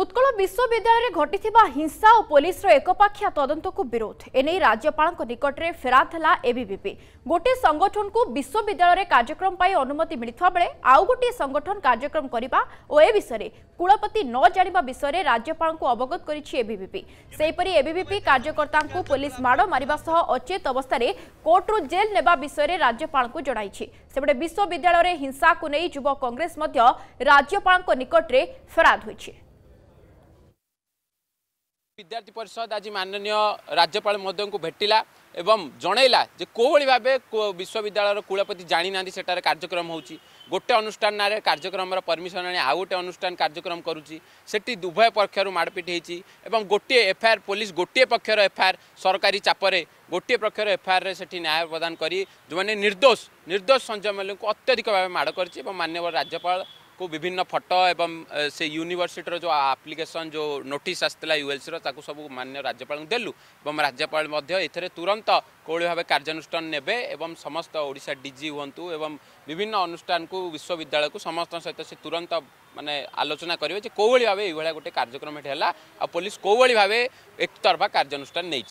ଉତ୍କଳ ବିଶ୍ୱବିଦ୍ୟାଳୟରେ ଘଟିଥିବା ହିଂସା ଓ ପୋଲିସର ଏକପାଖିଆ ତଦନ୍ତକୁ ବିରୋଧ ଏନେଇ ରାଜ୍ୟପାଳଙ୍କ ନିକଟରେ ଫେରାଦ ହେଲା ଏବିଭିପି ଗୋଟିଏ ସଂଗଠନକୁ ବିଶ୍ୱବିଦ୍ୟାଳୟରେ କାର୍ଯ୍ୟକ୍ରମ ପାଇଁ ଅନୁମତି ମିଳିଥିବା ବେଳେ ଆଉ ଗୋଟିଏ ସଂଗଠନ କାର୍ଯ୍ୟକ୍ରମ କରିବା ଓ ଏ ବିଷୟରେ କୁଳପତି ନ ଜାଣିବା ବିଷୟରେ ରାଜ୍ୟପାଳଙ୍କୁ ଅବଗତ କରିଛି ଏବିଭିପି ସେହିପରି ଏବିଭିପି କାର୍ଯ୍ୟକର୍ତ୍ତାଙ୍କୁ ପୋଲିସ ମାଡ଼ ମାରିବା ସହ ଅଚେତ ଅବସ୍ଥାରେ କୋର୍ଟରୁ ଜେଲ୍ ନେବା ବିଷୟରେ ରାଜ୍ୟପାଳଙ୍କୁ ଜଣାଇଛି ସେପଟେ ବିଶ୍ୱବିଦ୍ୟାଳୟରେ ହିଂସାକୁ ନେଇ ଯୁବ କଂଗ୍ରେସ ମଧ୍ୟ ରାଜ୍ୟପାଳଙ୍କ ନିକଟରେ ଫେରାଦ ହୋଇଛି ବିଦ୍ୟାର୍ଥୀ ପରିଷଦ ଆଜି ମାନନୀୟ ରାଜ୍ୟପାଳ ମଧ୍ୟଙ୍କୁ ଭେଟିଲା ଏବଂ ଜଣାଇଲା ଯେ କେଉଁଭଳି ଭାବେ ବିଶ୍ୱବିଦ୍ୟାଳୟର କୁଳପତି ଜାଣିନାହାନ୍ତି ସେଠାରେ କାର୍ଯ୍ୟକ୍ରମ ହେଉଛି ଗୋଟେ ଅନୁଷ୍ଠାନ ନାଁରେ କାର୍ଯ୍ୟକ୍ରମର ପରମିଶନ ଆଣି ଆଉ ଗୋଟେ ଅନୁଷ୍ଠାନ କାର୍ଯ୍ୟକ୍ରମ କରୁଛି ସେଠି ଉଭୟ ପକ୍ଷରୁ ମାଡ଼ପିଟ୍ ହୋଇଛି ଏବଂ ଗୋଟିଏ ଏଫ୍ଆଇଆର୍ ପୋଲିସ ଗୋଟିଏ ପକ୍ଷର ଏଫ୍ଆଇଆର୍ ସରକାରୀ ଚାପରେ ଗୋଟିଏ ପକ୍ଷର ଏଫ୍ଆଇଆର୍ରେ ସେଠି ନ୍ୟାୟ ପ୍ରଦାନ କରି ଯେଉଁମାନେ ନିର୍ଦ୍ଦୋଷ ନିର୍ଦ୍ଦୋଷ ସଞ୍ଜୟ ମଲ୍ଲିକଙ୍କୁ ଅତ୍ୟଧିକ ଭାବେ ମାଡ଼ କରିଛି ଏବଂ ମାନ୍ୟବର ରାଜ୍ୟପାଳ को विभिन्न फटो एवं से यूनिवर्सिटी जो आप्लिकेसन जो नोटिस आसला यूएलसी ताकू सब मान्य राज्यपाल देलु एवं राज्यपाल एथेर तुरंत कौली भाव कार्यानुष्ठान ने समस्त ओडा डीजी हूँ एवं विभिन्न अनुष्ठान को विश्वविद्यालय को समस्त सहित से तुरंत मानने आलोचना करेंगे जो कौ भाव ये गोटे कार्यक्रम ये पुलिस कौ भाव एकतरफा कार्यानुष्ठान नहीं